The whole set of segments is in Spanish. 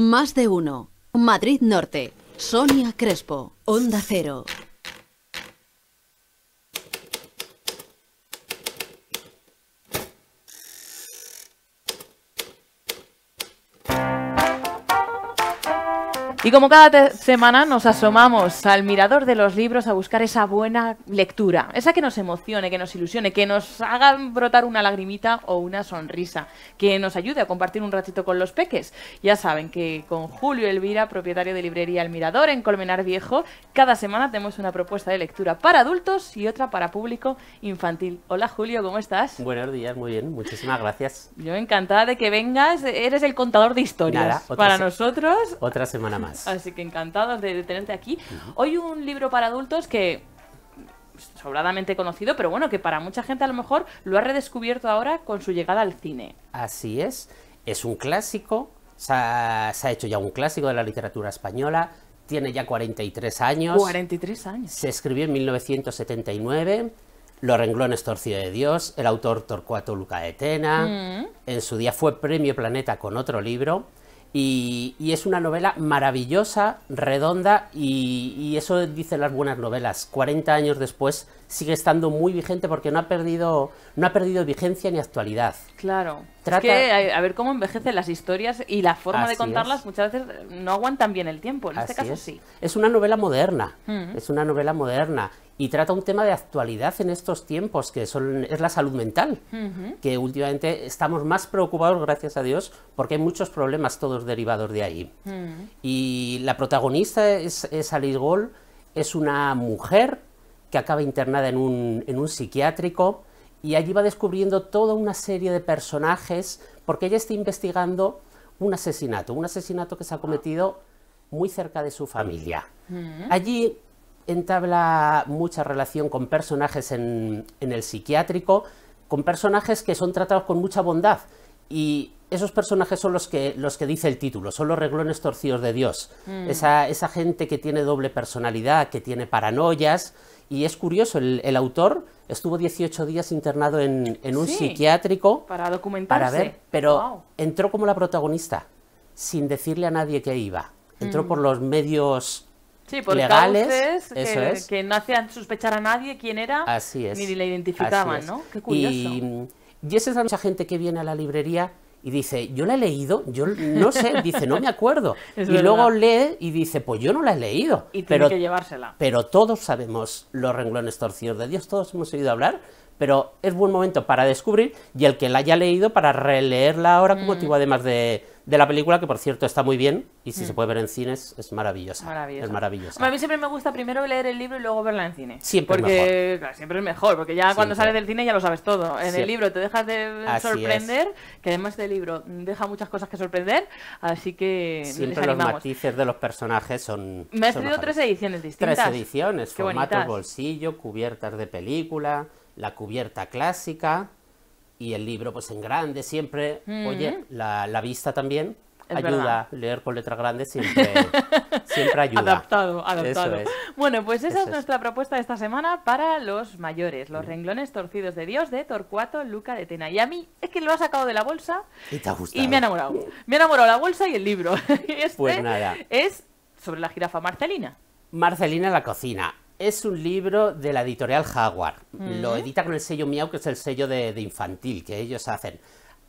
Más de uno. Madrid Norte. Sonia Crespo. Onda Cero. Y como cada semana nos asomamos al mirador de los libros a buscar esa buena lectura, esa que nos emocione, que nos ilusione, que nos haga brotar una lagrimita o una sonrisa, que nos ayude a compartir un ratito con los peques. Ya saben que con Julio Elvira, propietario de librería El Mirador en Colmenar Viejo, cada semana tenemos una propuesta de lectura para adultos y otra para público infantil. Hola Julio, ¿cómo estás? Buenos días, muy bien, muchísimas gracias. Yo encantada de que vengas, eres el contador de historias para nosotros. Otra semana más. Así que encantados de, tenerte aquí. Hoy un libro para adultos que sobradamente conocido, pero bueno, que para mucha gente a lo mejor lo ha redescubierto ahora con su llegada al cine. Así es, es un clásico, se ha, hecho ya un clásico de la literatura española, tiene ya 43 años. 43 años. Se escribió en 1979. Los renglones torcido de Dios, el autor Torcuato Luca de Tena. Mm. En su día fue premio Planeta con otro libro. Y, es una novela maravillosa, redonda, y, eso dicen las buenas novelas. 40 años después sigue estando muy vigente porque no ha perdido, no ha perdido vigencia ni actualidad. Claro. Es que, a ver cómo envejecen las historias y la forma de contarlas muchas veces no aguantan bien el tiempo. En este caso es. sí. Es una novela moderna. Es una novela moderna y trata un tema de actualidad en estos tiempos, que son, es la salud mental, que últimamente estamos más preocupados, gracias a Dios, porque hay muchos problemas todos derivados de ahí. Y la protagonista es, es, Alice Gold, es una mujer que acaba internada en un, en un psiquiátrico, y allí va descubriendo toda una serie de personajes porque ella está investigando un asesinato, un asesinato que se ha cometido muy cerca de su familia. Mm. Allí entabla mucha relación con personajes en, en el psiquiátrico, con personajes que son tratados con mucha bondad y esos personajes son los que, los que dice el título, son los reglones torcidos de Dios. Mm. Esa, esa, gente que tiene doble personalidad, que tiene paranoias. Y es curioso, el, el autor estuvo 18 días internado en, en un psiquiátrico. Para documentarse. Para ver, pero entró como la protagonista, sin decirle a nadie que iba. Entró mm. por los medios sí, por legales, eso que, es. que no hacían sospechar a nadie quién era, Así ni le identificaban, ¿no? Qué curioso. Y esa es la mucha gente que viene a la librería y dice, yo la he leído, yo no sé, dice, no me acuerdo. y luego lee y dice, pues yo no la he leído. Y tiene pero, que llevársela. Pero todos sabemos los renglones torcidos de Dios, todos hemos oído hablar, pero es buen momento para descubrir y el que la haya leído para releerla ahora con mm. motivo además de, de la película, que por cierto está muy bien y si se mm. puede ver en cines es maravillosa. Es maravillosa. a mí siempre me gusta primero leer el libro y luego verla en cine. Siempre porque, es mejor. siempre es mejor, porque ya cuando sales del cine ya lo sabes todo. En el libro te dejas de sorprender, que además este libro deja muchas cosas que sorprender, así que siempre los matices de los personajes son Me has tenido tres ediciones distintas. Tres ediciones, formato bolsillo, cubiertas de película, la cubierta clásica y el libro pues en grande siempre, mm. oye, la, vista también ayuda, leer con letras grandes siempre, ayuda. Adaptado, adaptado. Bueno, pues esa es nuestra propuesta de esta semana para los mayores, los renglones torcidos de Dios de Torcuato Luca de Tena. Y a mí es que lo ha sacado de la bolsa y, me ha enamorado. Me ha enamorado la bolsa y el libro. Este pues es sobre la jirafa Marcelina. Marcelina en la cocina. Es un libro de la editorial Jaguar. Lo edita con el sello Miau, que es el sello de, de infantil que ellos hacen.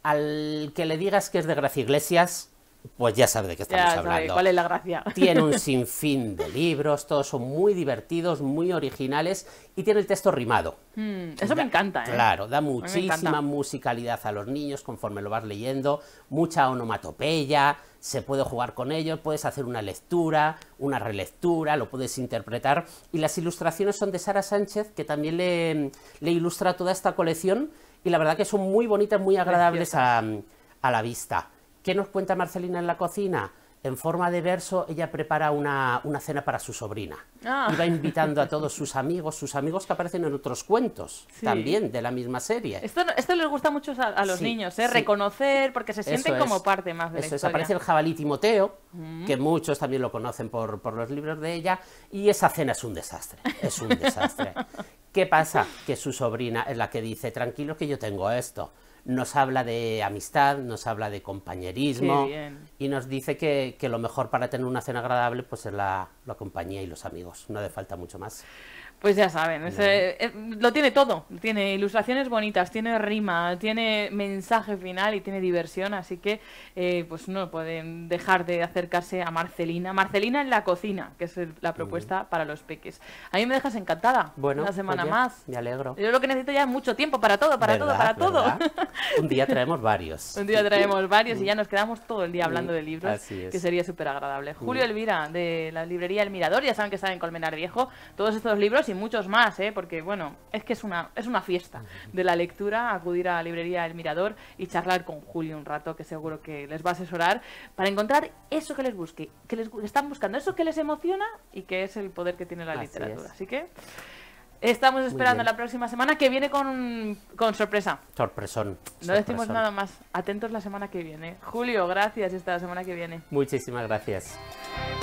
Al que le digas que es de Gracia Iglesias, pues ya sabes de qué estamos ya ¿Cuál es la gracia? Tiene un sinfín de libros, todos son muy divertidos, muy originales y tiene el texto rimado. Hmm, eso me encanta, ¿eh? Claro, da muchísima musicalidad a los niños conforme lo vas leyendo, mucha onomatopeya, se puede jugar con ellos, puedes hacer una lectura, una relectura, lo puedes interpretar. Y las ilustraciones son de Sara Sánchez, que también le, ilustra toda esta colección y la verdad que son muy bonitas, muy agradables a la vista. ¿Qué nos cuenta Marcelina en la cocina? En forma de verso, ella prepara una, cena para su sobrina. Ah. Y va invitando a todos sus amigos, sus amigos que aparecen en otros cuentos, también de la misma serie. Esto, les gusta mucho a, los niños, ¿eh? reconocer, porque se sienten como parte más de Eso la Aparece el jabalí Timoteo, mm. que muchos también lo conocen por, por los libros de ella, y esa cena es un desastre, es un desastre. ¿Qué pasa? Que su sobrina es la que dice, tranquilo que yo tengo esto nos habla de amistad, nos habla de compañerismo y nos dice que, lo mejor para tener una cena agradable pues es la, la compañía y los amigos. No le falta mucho más. Pues ya saben, eh, eh, lo tiene todo. Tiene ilustraciones bonitas, tiene rima, tiene mensaje final y tiene diversión, así que eh, pues no pueden dejar de acercarse a Marcelina. Marcelina en la cocina, que es la propuesta para los peques. A mí me dejas encantada. Bueno, una semana más. Me alegro. Yo lo que necesito ya es mucho tiempo para todo, para todo, para todo. Un día traemos varios. Un día traemos varios y ya nos quedamos todo el día hablando de libros, que sería súper agradable. Julio Elvira, de la librería El Mirador, ya saben que está en Colmenar Viejo, todos estos libros y muchos más, ¿eh? porque bueno, es que es una, es una fiesta de la lectura, acudir a la librería El Mirador y charlar con Julio un rato, que seguro que les va a asesorar, para encontrar eso que les busque, que les están buscando, eso que les emociona y que es el poder que tiene la literatura. Así que estamos esperando la próxima semana que viene con, sorpresa. Sorpresón. No decimos nada más. Atentos la semana que viene. Julio, gracias y hasta la semana que viene. Muchísimas gracias.